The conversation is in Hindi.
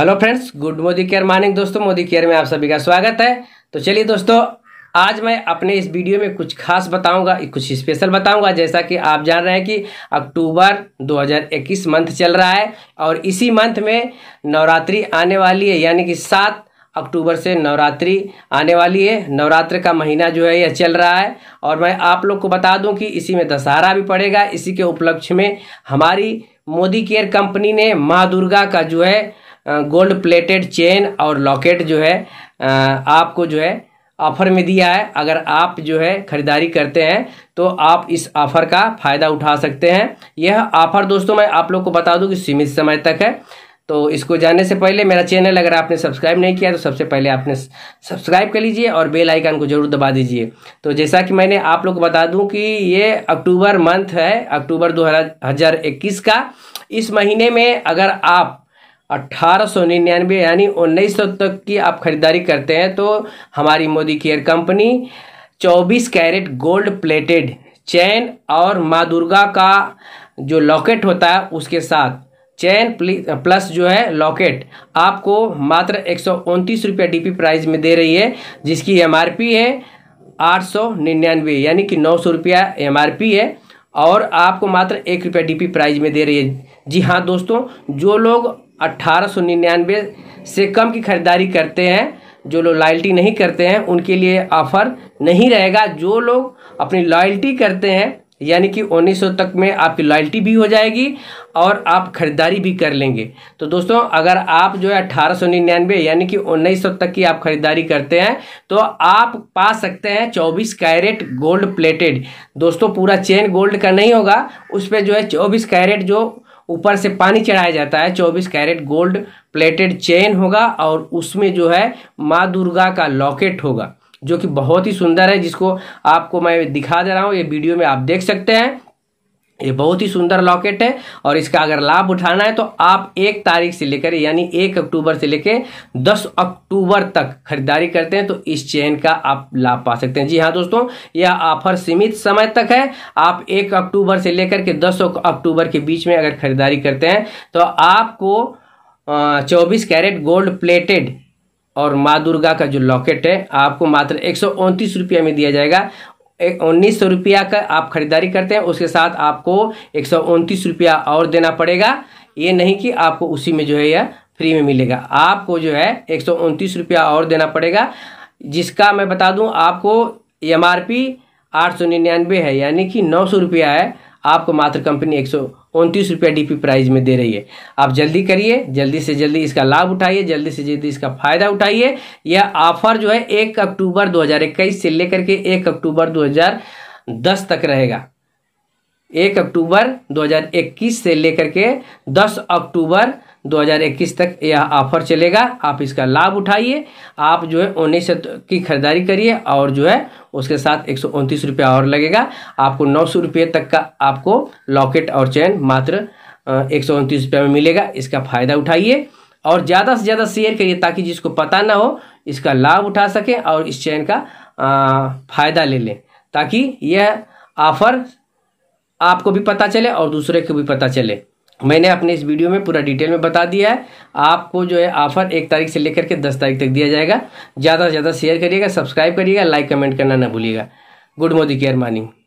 hello friends good Modi care morning दोस्तों मोदी केयर में आप सभी का स्वागत है तो चलिए दोस्तों आज मैं अपने इस वीडियो में कुछ खास बताऊंगा कुछ स्पेशल बताऊंगा जैसा कि आप जान रहे हैं कि अक्टूबर 2021 मंथ चल रहा है और इसी मंथ में नवरात्रि आने वाली है यानी कि सात अक्टूबर से नवरात्रि आने वाली है नवरात्र का महीना जो है यह चल रहा है और मैं आप लोग को बता दूँ कि इसी में दशहरा भी पड़ेगा इसी के उपलक्ष्य में हमारी मोदी केयर कंपनी ने माँ दुर्गा का जो है गोल्ड प्लेटेड चेन और लॉकेट जो है आपको जो है ऑफर में दिया है अगर आप जो है ख़रीदारी करते हैं तो आप इस ऑफ़र का फ़ायदा उठा सकते हैं यह ऑफ़र दोस्तों मैं आप लोग को बता दूं कि सीमित समय तक है तो इसको जानने से पहले मेरा चैनल अगर आपने सब्सक्राइब नहीं किया तो सबसे पहले आपने सब्सक्राइब कर लीजिए और बेल आइकन को जरूर दबा दीजिए तो जैसा कि मैंने आप लोग को बता दूं कि ये अक्टूबर मंथ है अक्टूबर दो का इस महीने में अगर आप अट्ठारह यानी उन्नीस तक की आप खरीदारी करते हैं तो हमारी Modi care company 24 carat gold plated chain और माँ दुर्गा का जो लॉकेट होता है उसके साथ चैन प्लस जो है लॉकेट आपको मात्र एक सौ उनतीस डी पी प्राइस में दे रही है जिसकी एम आर पी है आठ सौ निन्यानवे यानी कि नौ सौ रुपया एम आर पी है और आपको मात्र एक रुपया डी पी प्राइस में दे रही है जी हाँ दोस्तों जो लोग अट्ठारह से कम की खरीदारी करते हैं जो लोग लॉयल्टी नहीं करते हैं उनके लिए ऑफर नहीं रहेगा जो लोग अपनी लॉयल्टी करते हैं यानी कि 1900 तक में आपकी लॉयल्टी भी हो जाएगी और आप ख़रीदारी भी कर लेंगे तो दोस्तों अगर आप जो है अट्ठारह सौ निन्यानवे यानी कि 1900 तक की आप ख़रीदारी करते हैं तो आप पा सकते हैं 24 कैरेट गोल्ड प्लेटेड दोस्तों पूरा चेन गोल्ड का नहीं होगा उस पर जो है 24 कैरेट जो ऊपर से पानी चढ़ाया जाता है 24 कैरेट गोल्ड प्लेटेड चेन होगा और उसमें जो है माँ दुर्गा का लॉकेट होगा जो कि बहुत ही सुंदर है जिसको आपको मैं दिखा दे रहा हूँ ये वीडियो में आप देख सकते हैं ये बहुत ही सुंदर लॉकेट है और इसका अगर लाभ उठाना है तो आप एक तारीख से लेकर यानी एक अक्टूबर से लेकर दस अक्टूबर तक खरीदारी करते हैं तो इस चेन का आप लाभ पा सकते हैं जी हाँ दोस्तों यह ऑफर सीमित समय तक है आप एक अक्टूबर से लेकर के दस अक्टूबर के बीच में अगर खरीदारी करते हैं तो आपको चौबीस कैरेट गोल्ड प्लेटेड और माँ दुर्गा का जो लॉकेट है आपको मात्र एक रुपया में दिया जाएगा उन्नीस सौ रुपया का आप खरीदारी करते हैं उसके साथ आपको एक सौ उनतीस रुपया और देना पड़ेगा ये नहीं कि आपको उसी में जो है यह फ्री में मिलेगा आपको जो है एक सौ उनतीस रुपया और देना पड़ेगा जिसका मैं बता दूं आपको एम आर पी आठ सौ निन्यानवे है यानी कि नौ सौ रुपया है आपको मात्र कंपनी एक सौ उनतीस रुपया डी प्राइस में दे रही है आप जल्दी करिए जल्दी से जल्दी इसका लाभ उठाइए जल्दी से जल्दी इसका फ़ायदा उठाइए यह ऑफर जो है एक अक्टूबर 2021 से लेकर के एक अक्टूबर 2010 तक रहेगा एक अक्टूबर 2021 से लेकर के 10 अक्टूबर 2021 तक यह ऑफर चलेगा आप इसका लाभ उठाइए आप जो है उन्नीस की खरीदारी करिए और जो है उसके साथ एक सौ और लगेगा आपको नौ सौ रुपये तक का आपको लॉकेट और चैन मात्र एक सौ उनतीस रुपये में मिलेगा इसका फ़ायदा उठाइए और ज़्यादा से ज़्यादा शेयर करिए ताकि जिसको पता ना हो इसका लाभ उठा सकें और इस चैन का फ़ायदा ले लें ताकि यह ऑफ़र आपको भी पता चले और दूसरे को भी पता चले मैंने अपने इस वीडियो में पूरा डिटेल में बता दिया है आपको जो है ऑफर एक तारीख से लेकर के दस तारीख तक दिया जाएगा ज़्यादा से ज़्यादा शेयर करिएगा सब्सक्राइब करिएगा लाइक कमेंट करना ना भूलिएगा गुड मोदी केयर मानिंग